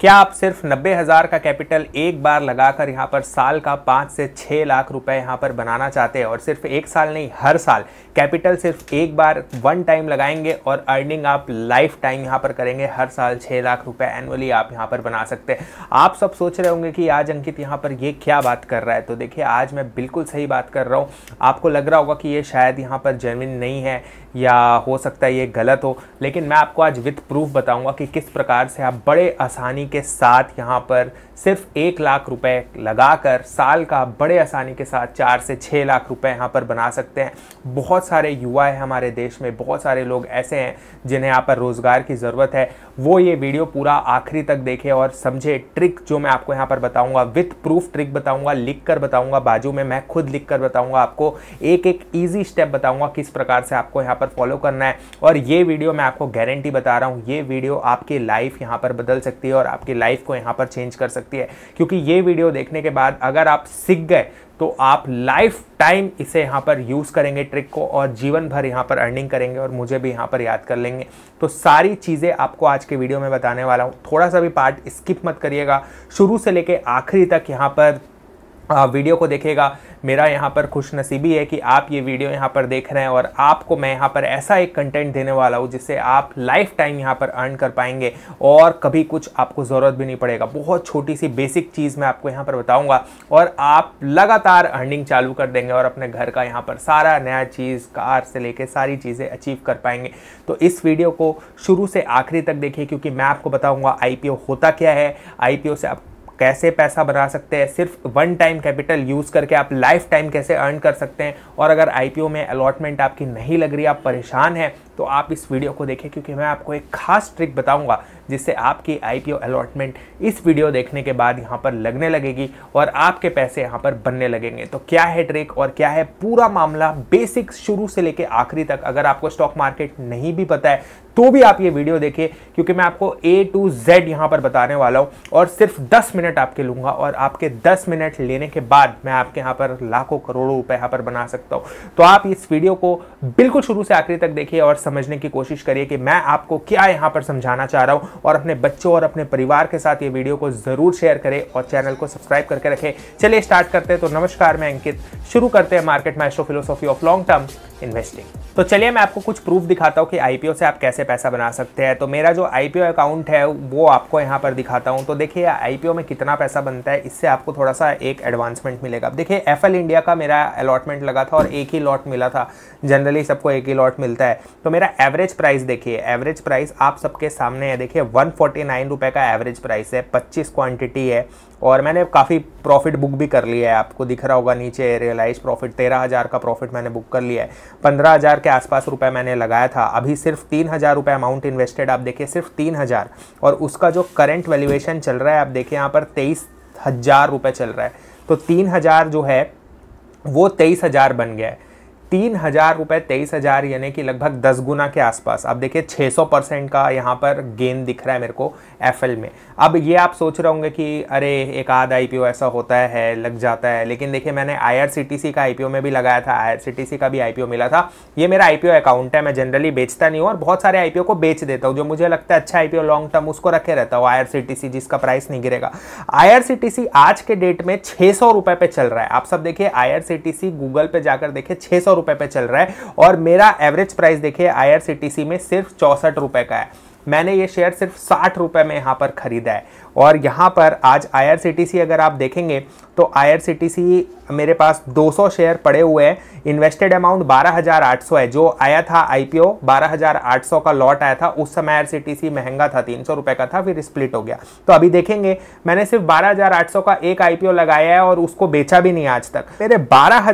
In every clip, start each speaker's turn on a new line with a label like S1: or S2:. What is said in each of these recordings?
S1: क्या आप सिर्फ नब्बे हज़ार का कैपिटल एक बार लगाकर यहाँ पर साल का पाँच से छः लाख रुपए यहाँ पर बनाना चाहते हैं और सिर्फ एक साल नहीं हर साल कैपिटल सिर्फ एक बार वन टाइम लगाएंगे और अर्निंग आप लाइफ टाइम यहाँ पर करेंगे हर साल छः लाख रुपए एनुअली आप यहाँ पर बना सकते हैं आप सब सोच रहे होंगे कि आज अंकित यहाँ पर ये क्या बात कर रहा है तो देखिए आज मैं बिल्कुल सही बात कर रहा हूँ आपको लग रहा होगा कि ये शायद यहाँ पर जमीन नहीं है या हो सकता है ये गलत हो लेकिन मैं आपको आज विथ प्रूफ बताऊंगा कि किस प्रकार से आप बड़े आसानी के साथ यहाँ पर सिर्फ एक लाख रुपए लगाकर साल का बड़े आसानी के साथ चार से छः लाख रुपए यहाँ पर बना सकते हैं बहुत सारे युवा हैं हमारे देश में बहुत सारे लोग ऐसे हैं जिन्हें यहाँ पर रोज़गार की ज़रूरत है वो ये वीडियो पूरा आखिरी तक देखे और समझे ट्रिक जो मैं आपको यहाँ पर बताऊँगा विथ प्रूफ ट्रिक बताऊँगा लिख कर बताऊँगा बाजू में मैं खुद लिख कर बताऊँगा आपको एक एक ईजी स्टेप बताऊँगा किस प्रकार से आपको यहाँ पर फॉलो करना है और ये वीडियो मैं आपको गारंटी बता रहा हूँ ये वीडियो आपकी लाइफ यहाँ पर बदल सकती है और आपकी लाइफ को यहाँ पर चेंज कर सकती सकती है क्योंकि ये वीडियो देखने के बाद अगर आप सीख गए तो आप लाइफ टाइम इसे यहाँ पर यूज़ करेंगे ट्रिक को और जीवन भर यहाँ पर अर्निंग करेंगे और मुझे भी यहाँ पर याद कर लेंगे तो सारी चीज़ें आपको आज के वीडियो में बताने वाला हूँ थोड़ा सा भी पार्ट स्किप मत करिएगा शुरू से लेके आखिरी तक यहाँ पर वीडियो को देखेगा मेरा यहाँ पर खुशनसीबी है कि आप ये वीडियो यहाँ पर देख रहे हैं और आपको मैं यहाँ पर ऐसा एक कंटेंट देने वाला हूँ जिससे आप लाइफ टाइम यहाँ पर अर्न कर पाएंगे और कभी कुछ आपको ज़रूरत भी नहीं पड़ेगा बहुत छोटी सी बेसिक चीज़ मैं आपको यहाँ पर बताऊँगा और आप लगातार अर्निंग चालू कर देंगे और अपने घर का यहाँ पर सारा नया चीज़ कार से लेकर सारी चीज़ें अचीव कर पाएंगे तो इस वीडियो को शुरू से आखिरी तक देखिए क्योंकि मैं आपको बताऊँगा आई होता क्या है आई से आप कैसे पैसा बना सकते हैं सिर्फ वन टाइम कैपिटल यूज़ करके आप लाइफ टाइम कैसे अर्न कर सकते हैं और अगर आई में अलॉटमेंट आपकी नहीं लग रही आप परेशान हैं तो आप इस वीडियो को देखें क्योंकि मैं आपको एक खास ट्रिक बताऊंगा जिससे आपकी आईपीओ अलॉटमेंट इस वीडियो देखने के बाद यहाँ पर लगने लगेगी और आपके पैसे यहाँ पर बनने लगेंगे तो क्या है ट्रिक और क्या है पूरा मामला बेसिक शुरू से लेकर आखिरी तक अगर आपको स्टॉक मार्केट नहीं भी पता है तो भी आप ये वीडियो देखिए क्योंकि मैं आपको ए टू जेड यहाँ पर बताने वाला हूँ और सिर्फ दस मिनट आपके लूँगा और आपके दस मिनट लेने के बाद मैं आपके यहाँ पर लाखों करोड़ों रुपए यहाँ पर बना सकता हूँ तो आप इस वीडियो को बिल्कुल शुरू से आखिरी तक देखिए और समझने की कोशिश करिए कि मैं आपको क्या यहाँ पर समझाना चाह रहा हूँ और अपने बच्चों और अपने परिवार के साथ ये वीडियो को ज़रूर शेयर करें और चैनल को सब्सक्राइब करके रखें चलिए स्टार्ट करते हैं तो नमस्कार मैं अंकित शुरू करते हैं market maestro philosophy of long term investing तो चलिए मैं आपको कुछ प्रूफ दिखाता हूँ कि आईपीओ से आप कैसे पैसा बना सकते हैं तो मेरा जो आईपीओ अकाउंट है वो आपको यहाँ पर दिखाता हूँ तो देखिए आईपीओ में कितना पैसा बनता है इससे आपको थोड़ा सा एक एडवांसमेंट मिलेगा अब देखिए एफ इंडिया का मेरा अलॉटमेंट लगा था और एक ही लॉट मिला था जनरली सबको एक ही लॉट मिलता है तो मेरा एवरेज प्राइस देखिए एवरेज प्राइस आप सबके सामने है देखिए वन का एवरेज प्राइस है पच्चीस क्वान्टिटी है और मैंने काफ़ी प्रॉफिट बुक भी कर लिया है आपको दिख रहा होगा नीचे रियलाइज प्रॉफिट तेरह हज़ार का प्रॉफिट मैंने बुक कर लिया है पंद्रह हज़ार के आसपास रुपए मैंने लगाया था अभी सिर्फ तीन हज़ार रुपये अमाउंट इन्वेस्टेड आप देखिए सिर्फ तीन हज़ार और उसका जो करंट वैल्यूएशन चल रहा है आप देखिए यहाँ पर तेईस हज़ार रुपये चल रहा है तो तीन हज़ार जो है वो तेईस हज़ार बन गया है तीन हजार रुपये तेईस हजार यानी कि लगभग दस गुना के आसपास आप देखिए सौ परसेंट का यहाँ पर गेन दिख रहा है मेरे को एफ में अब ये आप सोच रहे होंगे कि अरे एक आध आई ऐसा होता है लग जाता है लेकिन देखिए मैंने आई का आई में भी लगाया था आई का भी आई मिला था ये मेरा आई अकाउंट है मैं जनरली बेचता नहीं हूँ और बहुत सारे आई को बेच देता हूँ जो मुझे लगता है अच्छा आई लॉन्ग टर्म उसको रखे रहता हूँ आई जिसका प्राइस नहीं गिरेगा आई आज के डेट में छः सौ पे चल रहा है आप सब देखिए आई गूगल पे जाकर देखिए छः रुपए पे चल रहा है और मेरा एवरेज प्राइस देखिए आई में सिर्फ चौसठ रुपए का है मैंने ये शेयर सिर्फ साठ रुपए में यहाँ पर खरीदा है और यहाँ पर आज आई अगर आप देखेंगे तो आई मेरे पास 200 शेयर पड़े हुए हैं इन्वेस्टेड अमाउंट 12,800 है जो आया था आईपीओ 12,800 का लॉट आया था उस समय आईआरसीटीसी महंगा था तीन सौ का था फिर स्प्लिट हो गया तो अभी देखेंगे मैंने सिर्फ 12,800 का एक आईपीओ लगाया है और उसको बेचा भी नहीं आज तक मेरे बारह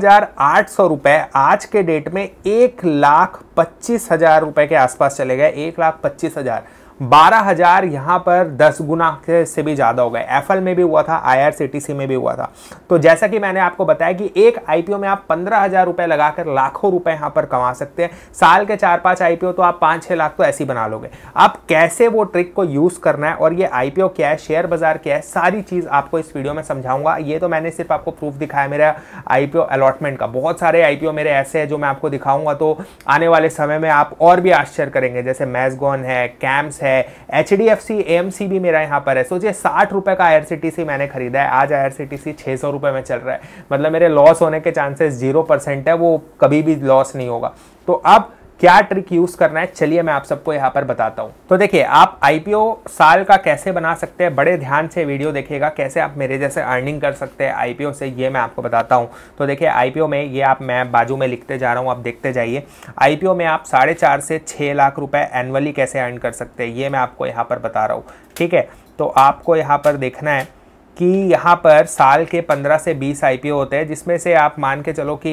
S1: रुपए आज के डेट में एक लाख पच्चीस हजार रुपए के आसपास चले गए एक लाख पच्चीस हजार बारह हज़ार यहाँ पर दस गुना से भी ज़्यादा हो गए एफएल में भी हुआ था आईआरसीटीसी में भी हुआ था तो जैसा कि मैंने आपको बताया कि एक आईपीओ में आप पंद्रह हज़ार रुपये लगाकर लाखों रुपए यहाँ पर कमा सकते हैं साल के चार पाँच आईपीओ तो आप पाँच छः लाख तो ऐसी बना लोगे आप कैसे वो ट्रिक को यूज़ करना है और ये आईपीओ क्या है शेयर बाजार क्या है सारी चीज़ आपको इस वीडियो में समझाऊंगा ये तो मैंने सिर्फ आपको प्रूफ दिखाया मेरा आईपीओ अलॉटमेंट का बहुत सारे आईपीओ मेरे ऐसे हैं जो मैं आपको दिखाऊंगा तो आने वाले समय में आप और भी आश्चर्य करेंगे जैसे मैजगोन है कैम्स है है H D F C M C भी मेरा यहाँ पर है सोचिए साठ रुपये का I R C T C मैंने खरीदा है आज I R C T C छः सौ रुपये में चल रहा है मतलब मेरे लॉस होने के चांसेस जीरो परसेंट है वो कभी भी लॉस नहीं होगा तो अब क्या ट्रिक यूज करना है चलिए मैं आप सबको यहाँ पर बताता हूँ तो देखिए आप आईपीओ साल का कैसे बना सकते हैं बड़े ध्यान से वीडियो देखेगा कैसे आप मेरे जैसे अर्निंग कर सकते हैं आईपीओ से ये मैं आपको बताता हूँ तो देखिए आईपीओ में ये आप मैं बाजू में लिखते जा रहा हूँ आप देखते जाइए आईपीओ में आप साढ़े चार से छः लाख रुपए एनुअली कैसे अर्न कर सकते हैं ये मैं आपको यहाँ पर बता रहा हूँ ठीक है तो आपको यहाँ पर देखना है कि यहाँ पर साल के 15 से 20 आईपीओ होते हैं जिसमें से आप मान के चलो कि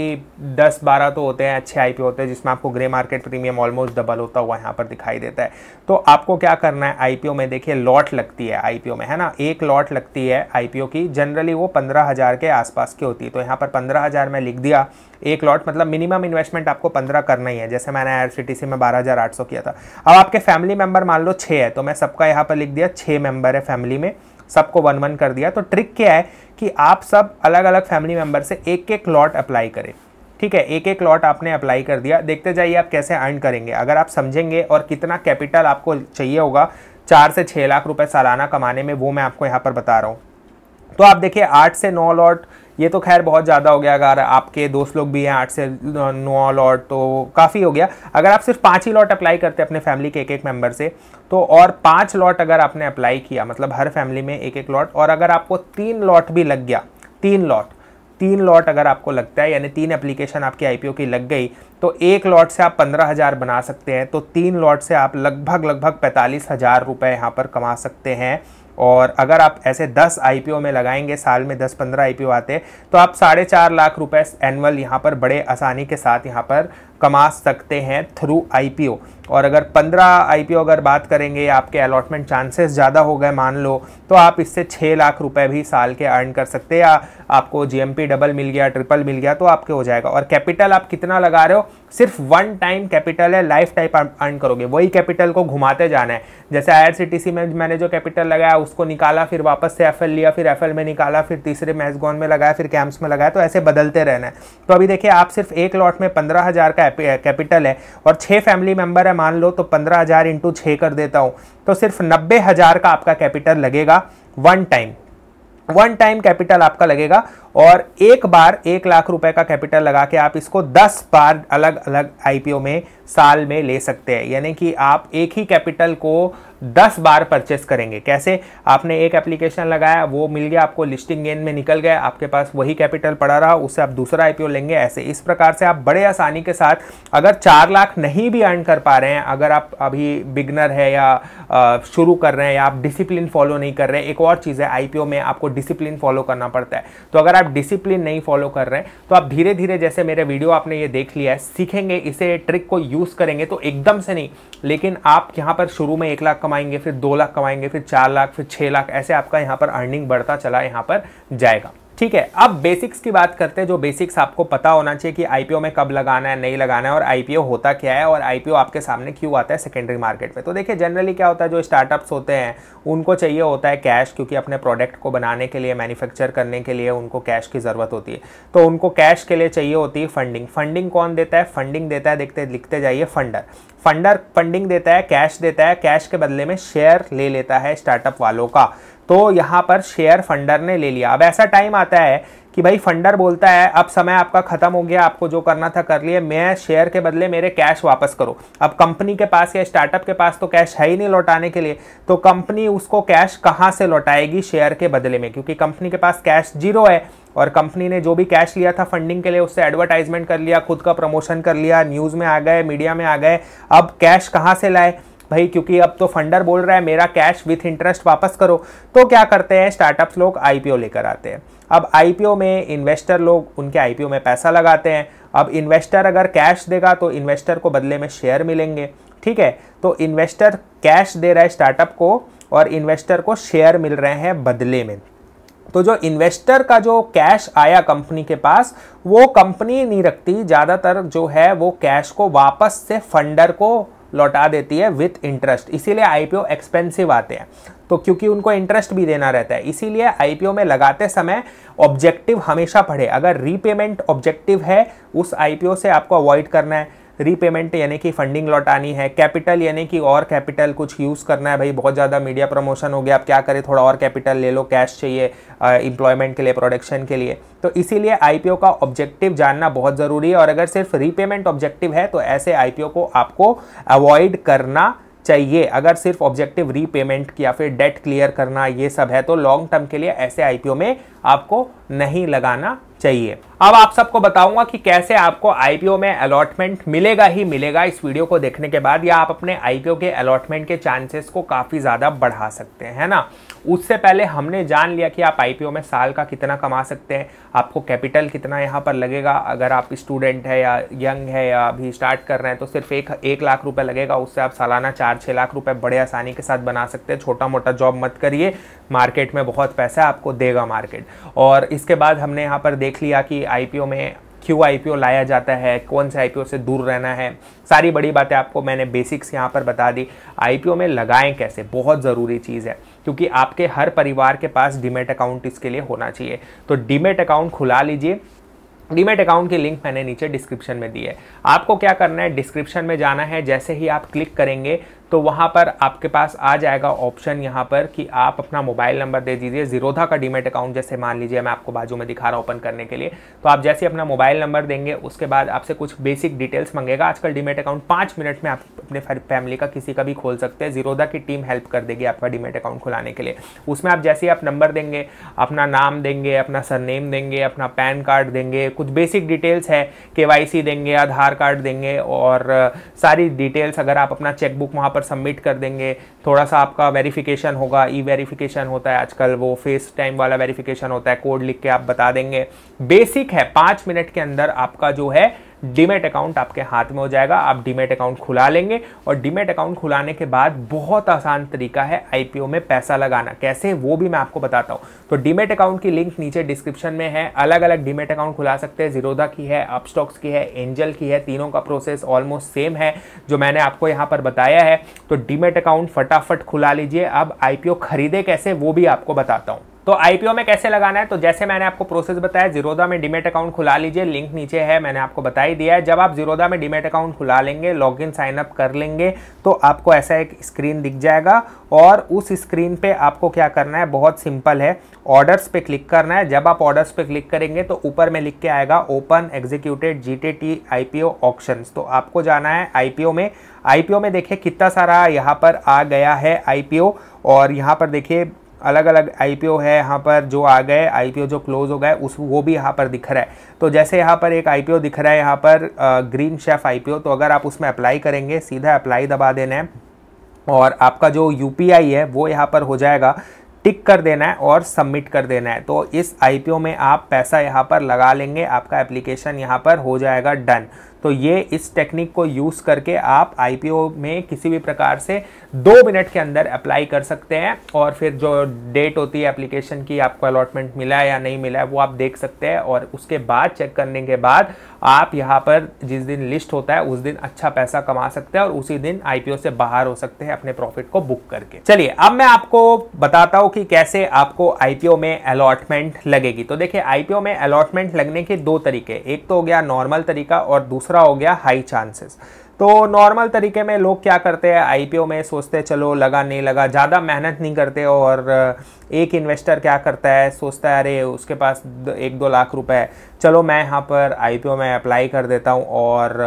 S1: 10-12 तो होते हैं अच्छे आईपीओ होते हैं जिसमें आपको grey market premium almost double होता हुआ यहाँ पर दिखाई देता है तो आपको क्या करना है आईपीओ में देखिए लॉट लगती है आईपीओ में है ना एक लॉट लगती है आईपीओ की जनरली वो पंद्रह के आसपास की होती है तो यहाँ पर पंद्रह में लिख दिया एक लॉट मतलब मिनिमम इन्वेस्टमेंट आपको पंद्रह करना ही है जैसे मैंने आई में बारह किया था अब आपके फैमिली मेम्बर मान लो छः है तो मैं सबका यहाँ पर लिख दिया छः मेम्बर है फैमिली में सबको वन वन कर दिया तो ट्रिक क्या है कि आप सब अलग अलग फैमिली मेम्बर से एक एक लॉट अप्लाई करें ठीक है एक एक लॉट आपने अप्लाई कर दिया देखते जाइए आप कैसे अर्न करेंगे अगर आप समझेंगे और कितना कैपिटल आपको चाहिए होगा चार से छः लाख रुपए सालाना कमाने में वो मैं आपको यहाँ पर बता रहा हूँ तो आप देखिए आठ से नौ लॉट ये तो खैर बहुत ज़्यादा हो गया अगर आपके दोस्त लोग भी हैं आठ से नौ लॉट तो काफ़ी हो गया अगर आप सिर्फ पाँच ही लॉट अप्लाई करते अपने फैमिली के एक एक मेंबर से तो और पांच लॉट अगर आपने अप्लाई किया मतलब हर फैमिली में एक एक लॉट और अगर आपको तीन लॉट भी लग गया तीन लॉट तीन लॉट अगर आपको लगता है यानी तीन एप्लीकेशन आपकी आईपीओ की लग गई तो एक लॉट से आप पंद्रह हज़ार बना सकते हैं तो तीन लॉट से आप लगभग लगभग पैंतालीस हज़ार रुपये यहाँ पर कमा सकते हैं और अगर आप ऐसे दस आईपीओ में लगाएंगे साल में दस पंद्रह आईपीओ आते तो आप साढ़े चार लाख रुपए एनुअल यहाँ पर बड़े आसानी के साथ यहाँ पर कमा सकते हैं थ्रू आईपीओ और अगर 15 आईपीओ अगर बात करेंगे आपके अलॉटमेंट चांसेस ज़्यादा हो गए मान लो तो आप इससे 6 लाख रुपए भी साल के अर्न कर सकते हैं या आपको जीएमपी डबल मिल गया ट्रिपल मिल गया तो आपके हो जाएगा और कैपिटल आप कितना लगा रहे हो सिर्फ वन टाइम कैपिटल है लाइफ टाइप अर्न करोगे वही कैपिटल को घुमाते जाना है जैसे आई में मैंने जो कैपिटल लगाया उसको निकाला फिर वापस से एफ लिया फिर एफ में निकाला फिर तीसरे मैजगॉन में लगाया फिर कैम्प्स में लगाया तो ऐसे बदलते रहना है तो अभी देखिए आप सिर्फ एक लॉट में पंद्रह का कैपिटल है और छः फैमिली मेम्बर है मान लो तो पंद्रह हज़ार इंटू छः कर देता हूँ तो सिर्फ नब्बे हज़ार का आपका कैपिटल लगेगा one time one time capital आपका लगेगा और एक बार एक लाख रुपए का कैपिटल लगा के आप इसको दस बार अलग अलग आईपीओ में साल में ले सकते हैं यानी कि आप एक ही कैपिटल को दस बार परचेस करेंगे कैसे आपने एक एप्लीकेशन लगाया वो मिल गया आपको लिस्टिंग गेन में निकल गया आपके पास वही कैपिटल पड़ा रहा उससे आप दूसरा आईपीओ लेंगे ऐसे इस प्रकार से आप बड़े आसानी के साथ अगर चार लाख नहीं भी अर्न कर पा रहे हैं अगर आप अभी बिगनर है या शुरू कर रहे हैं या आप डिसिप्लिन फॉलो नहीं कर रहे हैं एक और चीज़ है आईपीओ में आपको डिसिप्लिन फॉलो करना पड़ता है तो अगर आप डिसिप्लिन नहीं फॉलो कर रहे हैं तो आप धीरे धीरे जैसे मेरे वीडियो आपने ये देख लिया है सीखेंगे इसे ट्रिक को यूज़ करेंगे तो एकदम से नहीं लेकिन आप यहाँ पर शुरू में एक लाख कमाएंगे फिर दो लाख कमाएंगे फिर चार लाख फिर छः लाख ऐसे आपका यहाँ पर अर्निंग बढ़ता चला यहाँ पर जाएगा ठीक है अब बेसिक्स की बात करते हैं जो बेसिक्स आपको पता होना चाहिए कि आईपीओ में कब लगाना है नहीं लगाना है और आईपीओ होता क्या है और आईपीओ आपके सामने क्यों आता है सेकेंडरी मार्केट में तो देखिए जनरली क्या होता है जो स्टार्टअप्स होते हैं उनको चाहिए होता है कैश क्योंकि अपने प्रोडक्ट को बनाने के लिए मैन्युफैक्चर करने के लिए उनको कैश की ज़रूरत होती है तो उनको कैश के लिए चाहिए होती है फंडिंग फंडिंग कौन देता है फंडिंग देता है देखते लिखते जाइए फंडर फंडर फंडिंग देता है कैश देता है कैश के बदले में शेयर ले लेता है स्टार्टअप वालों का तो यहाँ पर शेयर फंडर ने ले लिया अब ऐसा टाइम आता है कि भाई फंडर बोलता है अब समय आपका खत्म हो गया आपको जो करना था कर लिए मैं शेयर के बदले मेरे कैश वापस करो अब कंपनी के पास या स्टार्टअप के पास तो कैश है ही नहीं लौटाने के लिए तो कंपनी उसको कैश कहाँ से लौटाएगी शेयर के बदले में क्योंकि कंपनी के पास कैश जीरो है और कंपनी ने जो भी कैश लिया था फंडिंग के लिए उससे एडवर्टाइजमेंट कर लिया खुद का प्रमोशन कर लिया न्यूज़ में आ गए मीडिया में आ गए अब कैश कहाँ से लाए भाई क्योंकि अब तो फंडर बोल रहा है मेरा कैश विथ इंटरेस्ट वापस करो तो क्या करते हैं स्टार्टअप्स लोग आईपीओ लेकर आते हैं अब आईपीओ में इन्वेस्टर लोग उनके आईपीओ में पैसा लगाते हैं अब इन्वेस्टर अगर कैश देगा तो इन्वेस्टर को बदले में शेयर मिलेंगे ठीक है तो इन्वेस्टर कैश दे रहा है स्टार्टअप को और इन्वेस्टर को शेयर मिल रहे हैं बदले में तो जो इन्वेस्टर का जो कैश आया कंपनी के पास वो कंपनी नहीं रखती ज़्यादातर जो है वो कैश को वापस से फंडर को लौटा देती है विथ इंटरेस्ट इसीलिए आईपीओ एक्सपेंसिव आते हैं तो क्योंकि उनको इंटरेस्ट भी देना रहता है इसीलिए आईपीओ में लगाते समय ऑब्जेक्टिव हमेशा पढ़े अगर रीपेमेंट ऑब्जेक्टिव है उस आईपीओ से आपको अवॉइड करना है रीपेमेंट यानी कि फंडिंग लौटानी है कैपिटल यानी कि और कैपिटल कुछ यूज़ करना है भाई बहुत ज़्यादा मीडिया प्रमोशन हो गया आप क्या करें थोड़ा और कैपिटल ले लो कैश चाहिए इंप्लॉयमेंट के लिए प्रोडक्शन के लिए तो इसीलिए आईपीओ का ऑब्जेक्टिव जानना बहुत ज़रूरी है और अगर सिर्फ रीपेमेंट ऑब्जेक्टिव है तो ऐसे आईपीओ को आपको अवॉइड करना चाहिए अगर सिर्फ ऑब्जेक्टिव रीपेमेंट या फिर डेट क्लियर करना ये सब है तो लॉन्ग टर्म के लिए ऐसे आईपीओ में आपको नहीं लगाना चाहिए अब आप सबको बताऊंगा कि कैसे आपको आईपीओ में अलॉटमेंट मिलेगा ही मिलेगा इस वीडियो को देखने के बाद या आप अपने आईपीओ के अलॉटमेंट के चांसेस को काफ़ी ज़्यादा बढ़ा सकते हैं ना उससे पहले हमने जान लिया कि आप आईपीओ में साल का कितना कमा सकते हैं आपको कैपिटल कितना यहाँ पर लगेगा अगर आप स्टूडेंट है या यंग है या अभी स्टार्ट कर रहे हैं तो सिर्फ एक एक लाख रुपये लगेगा उससे आप सालाना चार छः लाख रुपये बड़े आसानी के साथ बना सकते हैं छोटा मोटा जॉब मत करिए मार्केट में बहुत पैसा आपको देगा मार्केट और इसके बाद हमने यहाँ पर देख लिया कि आई में क्यों आईपीओ लाया जाता है कौन से आईपीओ से दूर रहना है सारी बड़ी बातें आपको मैंने बेसिक्स यहाँ पर बता दी आईपीओ में लगाएं कैसे बहुत ज़रूरी चीज़ है क्योंकि आपके हर परिवार के पास डीमेट अकाउंट इसके लिए होना चाहिए तो डीमेट अकाउंट खुला लीजिए डीमेट अकाउंट की लिंक मैंने नीचे डिस्क्रिप्शन में दी है आपको क्या करना है डिस्क्रिप्शन में जाना है जैसे ही आप क्लिक करेंगे तो वहाँ पर आपके पास आ जाएगा ऑप्शन यहाँ पर कि आप अपना मोबाइल नंबर दे दीजिए जीरोधा का डीमेट अकाउंट जैसे मान लीजिए मैं आपको बाजू में दिखा रहा हूँ ओपन करने के लिए तो आप जैसे अपना मोबाइल नंबर देंगे उसके बाद आपसे कुछ बेसिक डिटेल्स मंगेगा आजकल डीमेट अकाउंट पाँच मिनट में आप अपने फैमिली का किसी का भी खोल सकते हैं जीरोदा की टीम हेल्प कर देगी आपका डीमेट अकाउंट खुलाने के लिए उसमें आप जैसे ही आप नंबर देंगे अपना नाम देंगे अपना सरनेम देंगे अपना पैन कार्ड देंगे कुछ बेसिक डिटेल्स है के देंगे आधार कार्ड देंगे और सारी डिटेल्स अगर आप अपना चेकबुक वहाँ पर सबमिट कर देंगे थोड़ा सा आपका वेरीफिकेशन होगा ई वेरीफिकेशन होता है आजकल वो फेस टाइम वाला वेरीफिकेशन होता है कोड लिख के आप बता देंगे बेसिक है पाँच मिनट के अंदर आपका जो है डीमेट अकाउंट आपके हाथ में हो जाएगा आप डीमेट अकाउंट खुला लेंगे और डीमेट अकाउंट खुलाने के बाद बहुत आसान तरीका है आईपीओ में पैसा लगाना कैसे वो भी मैं आपको बताता हूँ तो डीमेट अकाउंट की लिंक नीचे डिस्क्रिप्शन में है अलग अलग डीमेट अकाउंट खुला सकते हैं जीरोधा की है अपस्टॉक्स की है एंजल की है तीनों का प्रोसेस ऑलमोस्ट सेम है जो मैंने आपको यहाँ पर बताया है तो डीमेट अकाउंट फटाफट खुला लीजिए अब आईपीओ खरीदे कैसे वो भी आपको बताता हूँ तो आईपीओ में कैसे लगाना है तो जैसे मैंने आपको प्रोसेस बताया जीरोदा में डीमेट अकाउंट खुला लीजिए लिंक नीचे है मैंने आपको बता ही दिया है जब आप जीरोदा में डीमेट अकाउंट खुला लेंगे लॉगिन साइन अप कर लेंगे तो आपको ऐसा एक स्क्रीन दिख जाएगा और उस स्क्रीन पे आपको क्या करना है बहुत सिंपल है ऑर्डर्स पे क्लिक करना है जब आप ऑर्डर्स पे क्लिक करेंगे तो ऊपर में लिख के आएगा open executed G T T I P O option तो आपको जाना है आई पी ओ में आई पी ओ में देखिए कितना सारा यहाँ पर आ गया है आई पी ओ और यहाँ पर देखिए अलग अलग आईपीओ है यहाँ पर जो आ गए आईपीओ जो क्लोज हो गए उस वो भी यहाँ पर दिख रहा है तो जैसे यहाँ पर एक आईपीओ दिख रहा है यहाँ पर ग्रीन शेफ आईपीओ तो अगर आप उसमें अप्लाई करेंगे सीधा अप्लाई दबा देना है और आपका जो यू है वो यहाँ पर हो जाएगा टिक कर देना है और सबमिट कर देना है तो इस आईपीओ में आप पैसा यहाँ पर लगा लेंगे आपका एप्लीकेशन यहाँ पर हो जाएगा डन तो ये इस टेक्निक को यूज़ करके आप आईपीओ में किसी भी प्रकार से दो मिनट के अंदर अप्लाई कर सकते हैं और फिर जो डेट होती है एप्लीकेशन की आपको अलॉटमेंट मिला है या नहीं मिला है वो आप देख सकते हैं और उसके बाद चेक करने के बाद आप यहाँ पर जिस दिन लिस्ट होता है उस दिन अच्छा पैसा कमा सकते हैं और उसी दिन आईपीओ से बाहर हो सकते हैं अपने प्रॉफिट को बुक करके चलिए अब मैं आपको बताता हूँ कि कैसे आपको आईपीओ में अलॉटमेंट लगेगी तो देखिए आईपीओ में अलॉटमेंट लगने के दो तरीके एक तो हो गया नॉर्मल तरीका और दूसरा हो गया हाई चांसेस तो नॉर्मल तरीके में लोग क्या करते हैं आईपीओ में सोचते चलो लगा नहीं लगा ज़्यादा मेहनत नहीं करते और एक इन्वेस्टर क्या करता है सोचता है अरे उसके पास एक दो लाख रुपए है चलो मैं यहाँ पर आईपीओ में अप्लाई कर देता हूँ और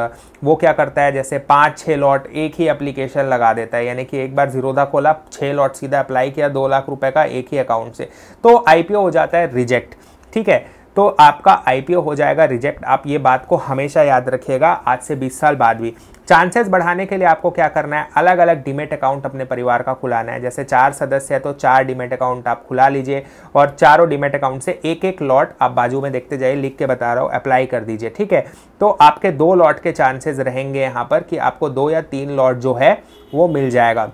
S1: वो क्या करता है जैसे पाँच छः लॉट एक ही एप्लीकेशन लगा देता है यानी कि एक बार जीरोदा खोला छः लॉट सीधा अप्लाई किया दो लाख रुपये का एक ही अकाउंट से तो आई हो जाता है रिजेक्ट ठीक है तो आपका आईपीओ हो जाएगा रिजेक्ट आप ये बात को हमेशा याद रखिएगा आज से 20 साल बाद भी चांसेस बढ़ाने के लिए आपको क्या करना है अलग अलग डिमेट अकाउंट अपने परिवार का खुलाना है जैसे चार सदस्य है तो चार डिमेट अकाउंट आप खुला लीजिए और चारों डिमेट अकाउंट से एक एक लॉट आप बाजू में देखते जाइए लिख के बता रहा हूँ अप्लाई कर दीजिए ठीक है तो आपके दो लॉट के चांसेज रहेंगे यहाँ पर कि आपको दो या तीन लॉट जो है वो मिल जाएगा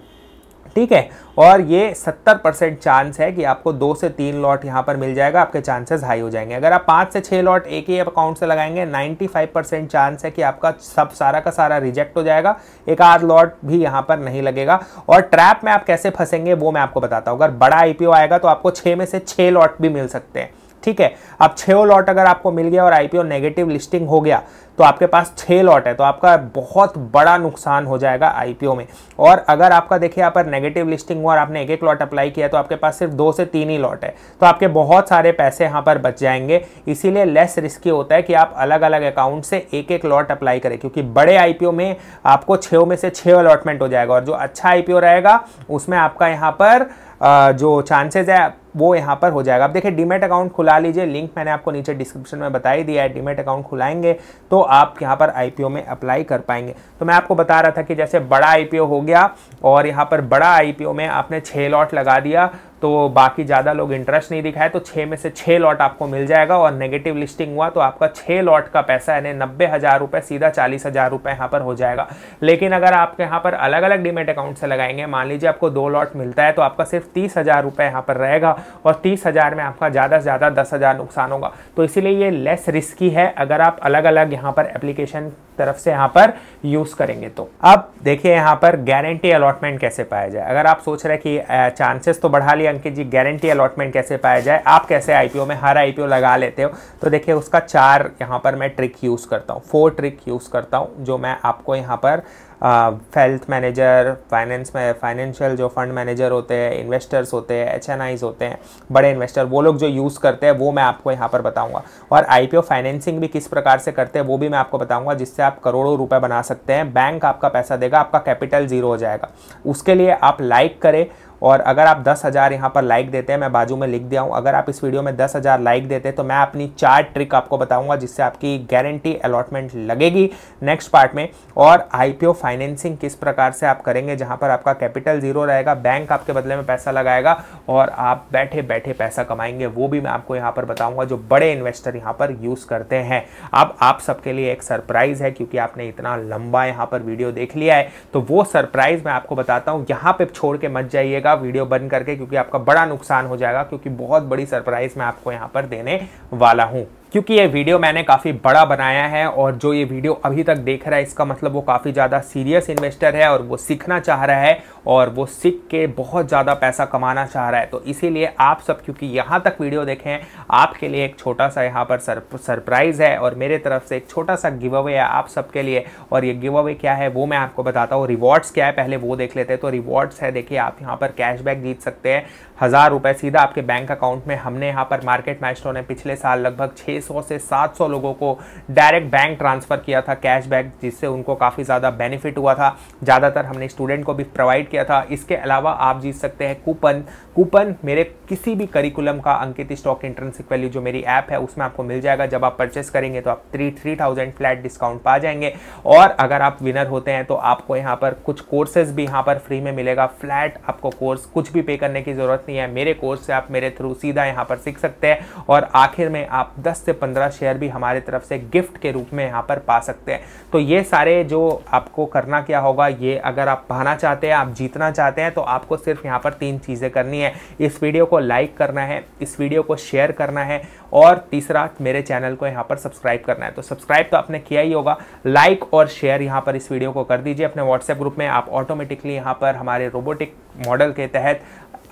S1: ठीक है और ये 70 परसेंट चांस है कि आपको दो से तीन लॉट यहाँ पर मिल जाएगा आपके चांसेस हाई हो जाएंगे अगर आप पाँच से छः लॉट एक ही अकाउंट से लगाएंगे 95 परसेंट चांस है कि आपका सब सारा का सारा रिजेक्ट हो जाएगा एक आध लॉट भी यहाँ पर नहीं लगेगा और ट्रैप में आप कैसे फंसेंगे वो मैं आपको बताता हूँ अगर बड़ा आई आएगा तो आपको छः में से छः लॉट भी मिल सकते हैं ठीक है अब छः लॉट अगर आपको मिल गया और आईपीओ नेगेटिव लिस्टिंग हो गया तो आपके पास छह लॉट है तो आपका बहुत बड़ा नुकसान हो जाएगा आईपीओ में और अगर आपका देखिए यहाँ पर नेगेटिव लिस्टिंग हुआ और आपने एक एक लॉट अप्लाई किया तो आपके पास सिर्फ दो से तीन ही लॉट है तो आपके बहुत सारे पैसे यहाँ पर बच जाएंगे इसीलिए लेस रिस्की होता है कि आप अलग अलग अकाउंट से एक एक लॉट अप्लाई करें क्योंकि बड़े आई में आपको छो में से छः अलॉटमेंट हो जाएगा और जो अच्छा आई रहेगा उसमें आपका यहाँ पर जो चांसेज है वो यहाँ पर हो जाएगा आप देखिए डीमेट अकाउंट खुला लीजिए लिंक मैंने आपको नीचे डिस्क्रिप्शन में बता ही दिया है डीमेट अकाउंट खुलाएंगे तो आप यहाँ पर आईपीओ में अप्लाई कर पाएंगे तो मैं आपको बता रहा था कि जैसे बड़ा आईपीओ हो गया और यहाँ पर बड़ा आईपीओ में आपने छः लॉट लगा दिया तो बाकी ज़्यादा लोग इंटरेस्ट नहीं दिखाए तो छः में से छः लॉट आपको मिल जाएगा और नेगेटिव लिस्टिंग हुआ तो आपका छः लॉट का पैसा यानी नब्बे हज़ार रुपये सीधा चालीस हज़ार रुपये यहाँ पर हो जाएगा लेकिन अगर आपके यहाँ पर अलग अलग डिमेट अकाउंट से लगाएंगे मान लीजिए आपको दो लॉट मिलता है तो आपका सिर्फ तीस हज़ार रुपये यहाँ पर रहेगा और तीस हज़ार में आपका ज़्यादा से ज़्यादा दस हज़ार नुकसान होगा तो इसीलिए ये लेस रिस्की है अगर आप अलग अलग यहाँ पर एप्लीकेशन तरफ से यहाँ पर यूज़ करेंगे तो अब देखिए यहाँ पर गारंटी अलॉटमेंट कैसे पाया जाए अगर आप सोच रहे कि चांसेस तो बढ़ा लिया अंकित जी गारंटी अलॉटमेंट कैसे पाया जाए आप कैसे आईपीओ में हर आईपीओ लगा लेते हो तो देखिए उसका चार यहाँ पर मैं ट्रिक यूज़ करता हूँ फोर ट्रिक यूज़ करता हूँ जो मैं आपको यहाँ पर वेल्थ मैनेजर फाइनेंस में फाइनेंशियल जो फंड मैनेजर होते हैं इन्वेस्टर्स होते हैं एच एन आईज होते हैं बड़े इन्वेस्टर वो लोग जो यूज़ करते हैं वो मैं आपको यहाँ पर बताऊँगा और आई पी ओ फाइनेंसिंग भी किस प्रकार से करते हैं वो भी मैं आपको बताऊँगा जिससे आप करोड़ों रुपये बना सकते हैं बैंक आपका पैसा देगा आपका कैपिटल ज़ीरो हो जाएगा उसके लिए आप लाइक करें और अगर आप दस हज़ार यहाँ पर लाइक देते हैं मैं बाजू में लिख दिया हूँ अगर आप इस वीडियो में दस हज़ार लाइक देते हैं तो मैं अपनी चार ट्रिक आपको बताऊँगा जिससे आपकी गारंटी अलॉटमेंट लगेगी नेक्स्ट पार्ट में और आई फाइनेंसिंग किस प्रकार से आप करेंगे जहाँ पर आपका कैपिटल जीरो रहेगा बैंक आपके बदले में पैसा लगाएगा और आप बैठे बैठे पैसा कमाएंगे वो भी मैं आपको यहाँ पर बताऊँगा जो बड़े इन्वेस्टर यहाँ पर यूज़ करते हैं अब आप सबके लिए एक सरप्राइज़ है क्योंकि आपने इतना लंबा यहाँ पर वीडियो देख लिया है तो वो सरप्राइज़ मैं आपको बताता हूँ यहाँ पर छोड़ के मत जाइएगा जाइएगा वीडियो बंद करके क्योंकि आपका बड़ा नुकसान हो जाएगा क्योंकि बहुत बड़ी सरप्राइज मैं आपको यहाँ पर देने वाला हूँ क्योंकि ये वीडियो मैंने काफ़ी बड़ा बनाया है और जो ये वीडियो अभी तक देख रहा है इसका मतलब वो काफ़ी ज़्यादा सीरियस इन्वेस्टर है और वो सीखना चाह रहा है और वो सीख के बहुत ज़्यादा पैसा कमाना चाह रहा है तो इसीलिए आप सब क्योंकि यहाँ तक वीडियो देखें आपके लिए एक छोटा सा यहाँ पर सर, सरप्राइज़ है और मेरे तरफ से एक छोटा सा गिव अवे है आप सबके लिए और ये गिव अवे क्या है वो मैं आपको बताता हूँ रिवॉर्ड्स क्या है पहले वो देख लेते हैं तो रिवॉर्ड्स है देखिए आप यहाँ पर कैशबैक जीत सकते हैं हज़ार रुपये सीधा आपके बैंक अकाउंट में हमने यहाँ पर मार्केट मैच ने पिछले साल लगभग छः सौ से सात सौ लोगों को डायरेक्ट बैंक ट्रांसफ़र किया था कैशबैक जिससे उनको काफ़ी ज़्यादा बेनिफिट हुआ था ज़्यादातर हमने स्टूडेंट को भी प्रोवाइड किया था इसके अलावा आप जीत सकते हैं कूपन कूपन मेरे किसी भी करिकुलम का अंकित स्टॉक इंटर्नशिप वैल्यू जो मेरी ऐप है उसमें आपको मिल जाएगा जब आप परचेस करेंगे तो आप three three thousand flat discount पा जाएंगे और अगर आप विनर होते हैं तो आपको यहाँ पर कुछ कोर्सेज भी यहाँ पर फ्री में मिलेगा फ्लैट आपको कोर्स कुछ भी पे करने की ज़रूरत नहीं है मेरे कोर्स से आप मेरे थ्रू सीधा यहाँ पर सीख सकते हैं और आखिर में आप दस से पंद्रह शेयर भी हमारे तरफ से गिफ्ट के रूप में यहाँ पर पा सकते हैं तो ये सारे जो आपको करना क्या होगा ये अगर आप पाना चाहते हैं आप जीतना चाहते हैं तो आपको सिर्फ यहाँ पर तीन चीज़ें करनी है इस वीडियो को लाइक करना है इस वीडियो को शेयर करना है और तीसरा मेरे चैनल को यहाँ पर सब्सक्राइब करना है तो सब्सक्राइब तो आपने किया ही होगा लाइक और शेयर यहाँ पर इस वीडियो को कर दीजिए अपने व्हाट्सएप ग्रुप में आप ऑटोमेटिकली यहाँ पर हमारे रोबोटिक मॉडल के तहत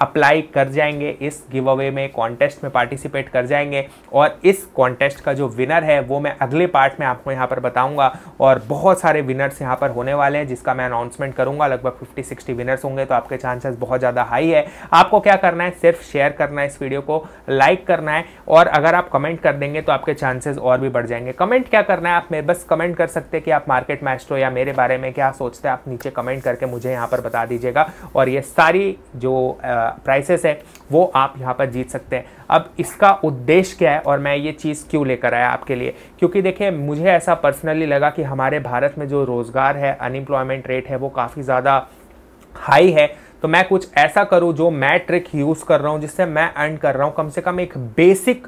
S1: अप्लाई कर जाएंगे इस गिव अवे में कॉन्टेस्ट में पार्टिसिपेट कर जाएंगे और इस कॉन्टेस्ट का जो विनर है वो मैं अगले पार्ट में आपको यहाँ पर बताऊँगा और बहुत सारे विनर्स यहाँ पर होने वाले हैं जिसका मैं अनाउंसमेंट करूँगा लगभग फिफ्टी सिक्सटी विनर्स होंगे तो आपके चांसेस बहुत ज़्यादा हाई है आपको क्या करना है सिर्फ शेयर करना है इस वीडियो को लाइक करना है और अगर आप कमेंट कर देंगे तो आपके चांसेस और भी बढ़ जाएंगे कमेंट क्या करना है आप मेरे बस कमेंट कर सकते हैं कि आप मार्केट मैस्ट्रो या मेरे बारे में क्या सोचते हैं आप नीचे कमेंट करके मुझे यहाँ पर बता दीजिएगा और ये सारी जो आ, प्राइसेस है वो आप यहाँ पर जीत सकते हैं अब इसका उद्देश्य क्या है और मैं ये चीज़ क्यों लेकर आया आपके लिए क्योंकि देखिए मुझे ऐसा पर्सनली लगा कि हमारे भारत में जो रोज़गार है अनएम्प्लॉयमेंट रेट है वो काफ़ी ज़्यादा हाई है तो मैं कुछ ऐसा करूं जो मैं ट्रिक यूज़ कर रहा हूं जिससे मैं अर्न कर रहा हूं कम से कम एक बेसिक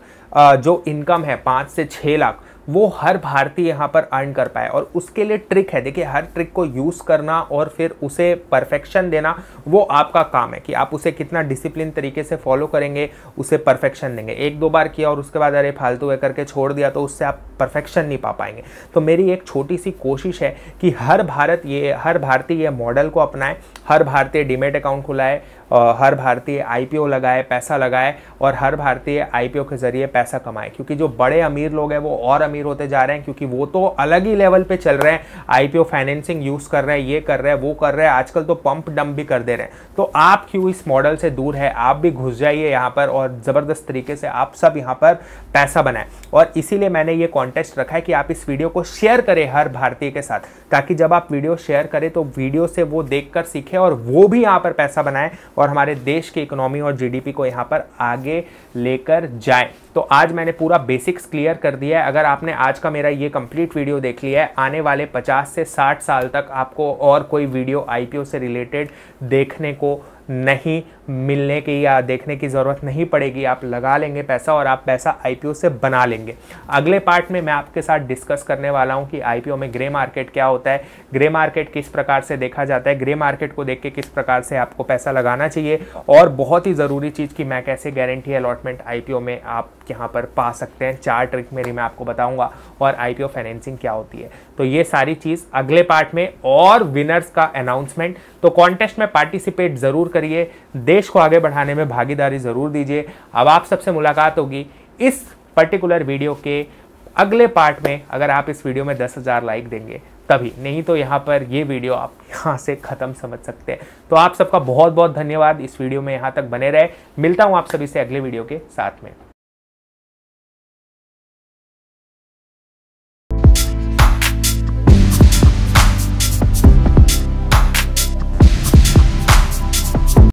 S1: जो इनकम है पाँच से छः लाख वो हर भारतीय यहाँ पर अर्न कर पाए और उसके लिए ट्रिक है देखिए हर ट्रिक को यूज़ करना और फिर उसे परफेक्शन देना वो आपका काम है कि आप उसे कितना डिसिप्लिन तरीके से फॉलो करेंगे उसे परफेक्शन देंगे एक दो बार किया और उसके बाद अरे फालतू है करके छोड़ दिया तो उससे आप परफेक्शन नहीं पा पाएंगे तो मेरी एक छोटी सी कोशिश है कि हर भारत ये हर भारतीय ये मॉडल को अपनाए हर भारतीय डीमेट अकाउंट खुलाए हर भारतीय आईपीओ लगाए पैसा लगाए और हर भारतीय आईपीओ के ज़रिए पैसा कमाए क्योंकि जो बड़े अमीर लोग हैं वो और अमीर होते जा रहे हैं क्योंकि वो तो अलग ही लेवल पे चल रहे हैं आईपीओ फाइनेंसिंग यूज़ कर रहे हैं ये कर रहे हैं वो कर रहे हैं आजकल तो पंप डंप भी कर दे रहे हैं तो आप क्यों इस मॉडल से दूर है आप भी घुस जाइए यहाँ पर और ज़बरदस्त तरीके से आप सब यहाँ पर पैसा बनाएं और इसीलिए मैंने ये कॉन्टेस्ट रखा है कि आप इस वीडियो को शेयर करें हर भारतीय के साथ ताकि जब आप वीडियो शेयर करें तो वीडियो से वो देख सीखे और वो भी यहाँ पर पैसा बनाए और हमारे देश की इकोनॉमी और जीडीपी को यहाँ पर आगे लेकर जाए तो आज मैंने पूरा बेसिक्स क्लियर कर दिया है अगर आपने आज का मेरा ये कंप्लीट वीडियो देख लिया है आने वाले 50 से 60 साल तक आपको और कोई वीडियो आईपीओ से रिलेटेड देखने को नहीं मिलने की या देखने की ज़रूरत नहीं पड़ेगी आप लगा लेंगे पैसा और आप पैसा आई से बना लेंगे अगले पार्ट में मैं आपके साथ डिस्कस करने वाला हूँ कि आई में ग्रे मार्केट क्या होता है ग्रे मार्केट किस प्रकार से देखा जाता है ग्रे मार्केट को देख के किस प्रकार से आपको पैसा लगाना चाहिए और बहुत ही ज़रूरी चीज़ कि मैं कैसे गारंटी अलॉटमेंट आई में आप यहाँ पर पा सकते हैं चार ट्रिक मेरी मैं आपको बताऊँगा और आई फाइनेंसिंग क्या होती है तो ये सारी चीज़ अगले पार्ट में और विनर्स का अनाउंसमेंट तो कॉन्टेस्ट में पार्टिसिपेट ज़रूर करिए देश को आगे बढ़ाने में भागीदारी ज़रूर दीजिए अब आप सबसे मुलाकात होगी इस पर्टिकुलर वीडियो के अगले पार्ट में अगर आप इस वीडियो में दस हज़ार लाइक देंगे तभी नहीं तो यहाँ पर ये वीडियो आप यहाँ से ख़त्म समझ सकते हैं तो आप सबका बहुत बहुत धन्यवाद इस वीडियो में यहाँ तक बने रहे मिलता हूँ आप सभी से अगले वीडियो के साथ में